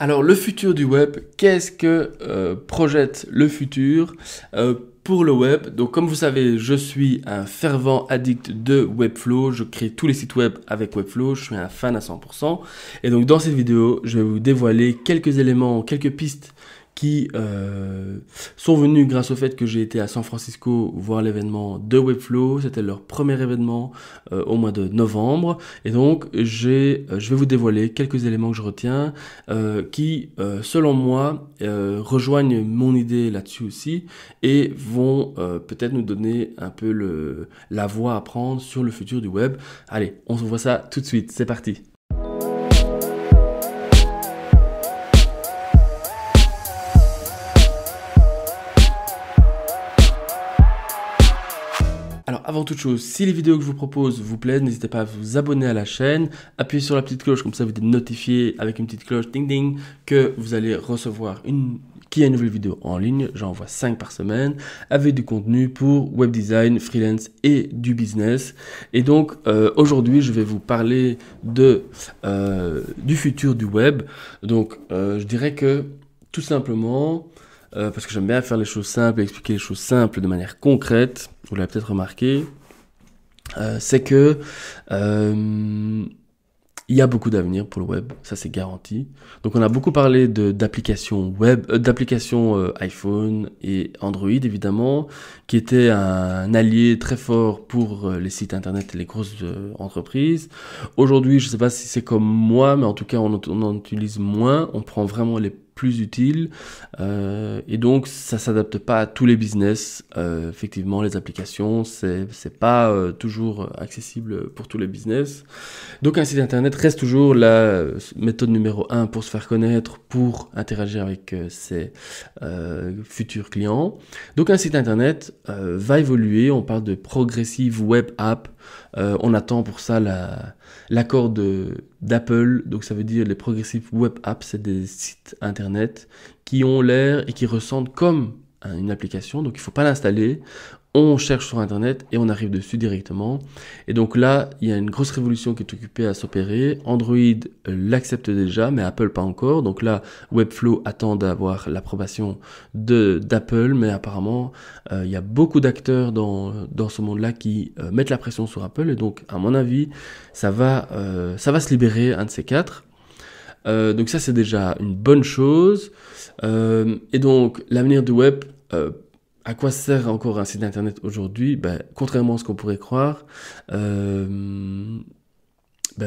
Alors le futur du web, qu'est-ce que euh, projette le futur euh, pour le web Donc comme vous savez, je suis un fervent addict de Webflow, je crée tous les sites web avec Webflow, je suis un fan à 100%. Et donc dans cette vidéo, je vais vous dévoiler quelques éléments, quelques pistes qui euh, sont venus grâce au fait que j'ai été à San Francisco voir l'événement de Webflow. C'était leur premier événement euh, au mois de novembre. Et donc, j'ai, euh, je vais vous dévoiler quelques éléments que je retiens qui, selon moi, rejoignent mon idée là-dessus aussi et vont peut-être nous donner un peu le, la voie à prendre sur le futur du web. Allez, on se voit ça tout de suite. C'est parti. Alors avant toute chose, si les vidéos que je vous propose vous plaisent, n'hésitez pas à vous abonner à la chaîne, appuyez sur la petite cloche, comme ça vous êtes notifié avec une petite cloche ding ding que vous allez recevoir une qui est une nouvelle vidéo en ligne, j'en vois 5 par semaine, avec du contenu pour web design, freelance et du business. Et donc euh, aujourd'hui je vais vous parler de euh, du futur du web. Donc euh, je dirais que tout simplement euh, parce que j'aime bien faire les choses simples expliquer les choses simples de manière concrète, vous l'avez peut-être remarqué, euh, c'est que euh, il y a beaucoup d'avenir pour le web, ça c'est garanti. Donc on a beaucoup parlé d'applications web, euh, d'applications euh, iPhone et Android évidemment, qui étaient un allié très fort pour les sites internet et les grosses entreprises. Aujourd'hui, je ne sais pas si c'est comme moi, mais en tout cas on en utilise moins, on prend vraiment les plus utile. Euh, et donc, ça s'adapte pas à tous les business. Euh, effectivement, les applications, c'est pas euh, toujours accessible pour tous les business. Donc, un site internet reste toujours la méthode numéro un pour se faire connaître, pour interagir avec ses futurs clients. Donc, un site internet va évoluer. On parle de progressive web app. on attend pour ça l'accord de d'Apple, donc ça veut dire les Progressive Web Apps, c'est des sites internet qui ont l'air et qui ressentent comme une application, donc il ne faut pas l'installer. On cherche sur Internet et on arrive dessus directement. Et donc là, il y a une grosse révolution qui est occupée à s'opérer. Android l'accepte déjà, mais Apple pas encore. Donc là, Webflow attend d'avoir l'approbation d'Apple, mais apparemment, euh, il y a beaucoup d'acteurs dans, dans, ce monde-là qui euh, mettent la pression sur Apple. Et donc, à mon avis, ça va, euh, ça va se libérer, un de ces quatre. Euh, donc ça c'est déjà une bonne chose. Euh, et donc l'avenir du web, euh, à quoi sert encore un site internet aujourd'hui bah, Contrairement à ce qu'on pourrait croire, bah,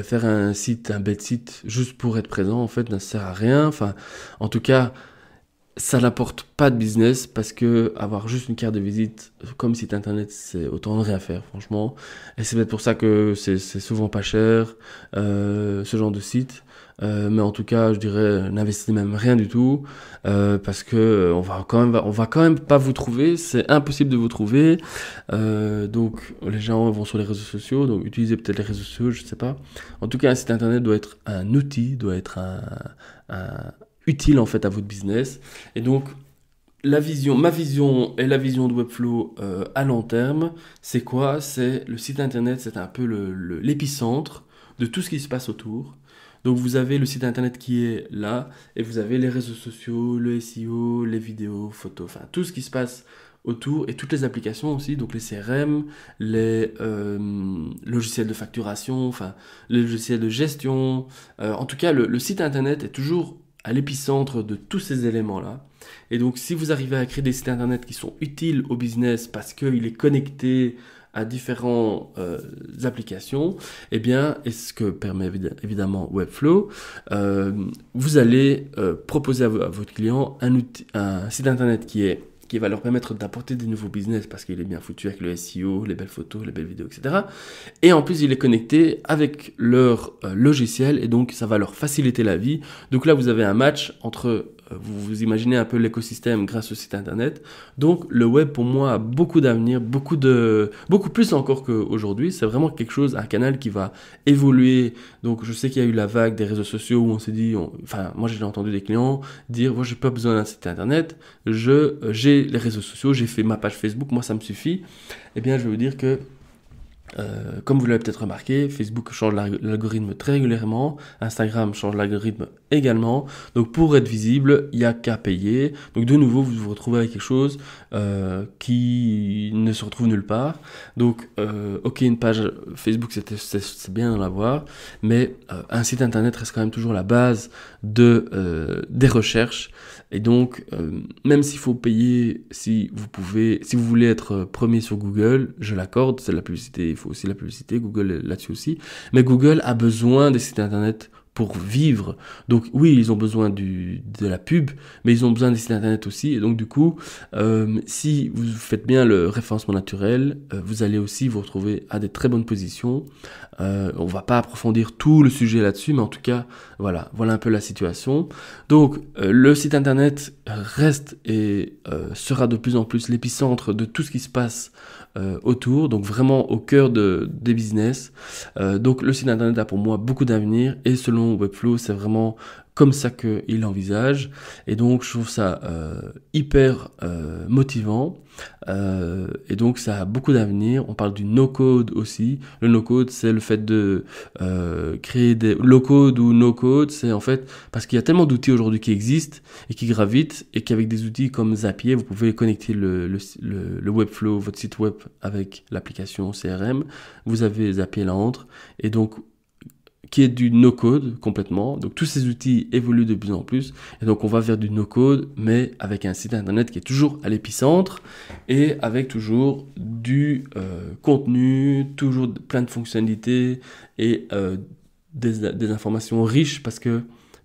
faire un site, un bête site, juste pour être présent, en fait, ne sert à rien. Enfin, en tout cas, ça n'apporte pas de business parce que avoir juste une carte de visite comme site internet, c'est autant de rien faire, franchement. Et c'est peut-être pour ça que c'est souvent pas cher, euh, ce genre de site. Euh, mais en tout cas, je dirais, n'investissez même rien du tout euh, parce que euh, on va quand même, on va quand même pas vous trouver. C'est impossible de vous trouver. Euh, donc les gens vont sur les réseaux sociaux, donc utilisez peut-être les réseaux sociaux, je sais pas. En tout cas, un site internet doit être un outil, doit être un, un utile en fait à votre business. Et donc, la vision, ma vision et la vision de Webflow euh, à long terme, c'est quoi C'est le site internet, c'est un peu l'épicentre le, de tout ce qui se passe autour. Donc vous avez le site internet qui est là et vous avez les réseaux sociaux, le SEO, les vidéos, photos, enfin tout ce qui se passe autour et toutes les applications aussi, donc les CRM, les euh, logiciels de facturation, enfin les logiciels de gestion. Euh, en tout cas, le, le site internet est toujours à l'épicentre de tous ces éléments-là. Et donc, si vous arrivez à créer des sites internet qui sont utiles au business parce qu'il est connecté à différentes euh, applications, eh bien, et ce que permet évidemment Webflow, euh, vous allez euh, proposer à, votre client un, outil, un site internet qui est qui va leur permettre d'apporter des nouveaux business parce qu'il est bien foutu avec le SEO, les belles photos, les belles vidéos, etc. Et en plus, il est connecté avec leur euh, logiciel et donc ça va leur faciliter la vie. Donc là, vous avez un match entre vous, vous imaginez un peu l'écosystème grâce au site internet. Donc le web pour moi a beaucoup d'avenir, beaucoup de, beaucoup plus encore qu'aujourd'hui. C'est vraiment quelque chose, un canal qui va évoluer. Donc je sais qu'il y a eu la vague des réseaux sociaux où on s'est dit, enfin moi j'ai entendu des clients dire, moi j'ai pas besoin d'un site internet, je j'ai les réseaux sociaux, j'ai fait ma page Facebook, moi ça me suffit. Eh bien je vais vous dire que euh, comme vous l'avez peut-être remarqué, Facebook change l'algorithme très régulièrement, Instagram change l'algorithme également. Donc pour être visible, il n'y a qu'à payer. Donc de nouveau, vous vous retrouvez avec quelque chose euh, qui ne se retrouve nulle part. Donc euh, ok, une page Facebook, c'est bien d'en avoir, mais un site internet reste quand même toujours la base de, des recherches. Et donc, même s'il faut payer, si vous pouvez, si vous voulez être premier sur Google, je l'accorde, c'est la publicité faut aussi la publicité, Google là-dessus aussi. Mais Google a besoin des sites internet pour vivre. Donc oui, ils ont besoin du, de la pub, mais ils ont besoin des sites internet aussi. Et donc du coup, euh, si vous faites bien le référencement naturel, euh, vous allez aussi vous retrouver à des très bonnes positions. On euh, on va pas approfondir tout le sujet là-dessus, mais en tout cas, voilà, voilà un peu la situation. Donc le site internet reste et sera de plus en plus l'épicentre de tout ce qui se passe euh, autour, donc vraiment au cœur de, des business. Euh, donc le site internet a pour moi beaucoup d'avenir et selon Webflow, c'est vraiment comme ça qu'il envisage. Et donc, je trouve ça euh, hyper euh, motivant. Euh, et donc, ça a beaucoup d'avenir. On parle du no-code aussi. Le no-code, c'est le fait de créer des low-code ou no-code. C'est en fait parce qu'il y a tellement d'outils aujourd'hui qui existent et qui gravitent et qu'avec des outils comme Zapier, vous pouvez connecter le, le, le, le Webflow, votre site web avec l'application CRM. Vous avez Zapier là entre. Et donc, qui est du no-code complètement. Donc tous ces outils évoluent de plus en plus. Et donc on va vers du no-code, mais avec un site internet qui est toujours à l'épicentre et avec toujours du euh, contenu, toujours plein de fonctionnalités et euh, des, des, informations riches parce que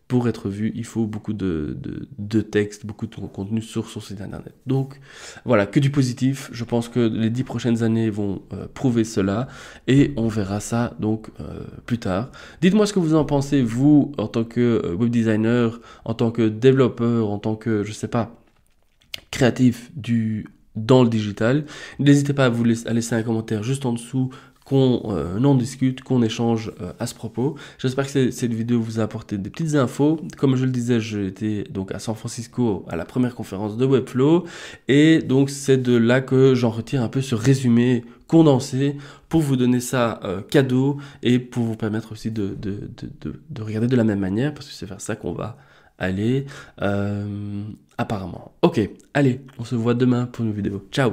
pour être vu, il faut beaucoup de, de, textes, beaucoup de contenu sur son site internet. Donc voilà, que du positif. Je pense que les dix prochaines années vont euh, prouver cela et on verra ça donc euh, plus tard. Dites-moi ce que vous en pensez, vous, en tant que euh, web designer, en tant que développeur, en tant que, je sais pas, créatif du dans le digital. N'hésitez pas à vous laisser, à laisser un commentaire juste en dessous qu'on euh, en discute, qu'on échange euh, à ce propos. J'espère que cette vidéo vous a apporté des petites infos. Comme je le disais, j'étais donc à San Francisco à la première conférence de Webflow et donc c'est de là que j'en retire un peu ce résumé condensé pour vous donner ça euh, cadeau et pour vous permettre aussi de, de, de, de, regarder de la même manière parce que c'est vers ça qu'on va aller apparemment. Ok, allez, on se voit demain pour une vidéo. Ciao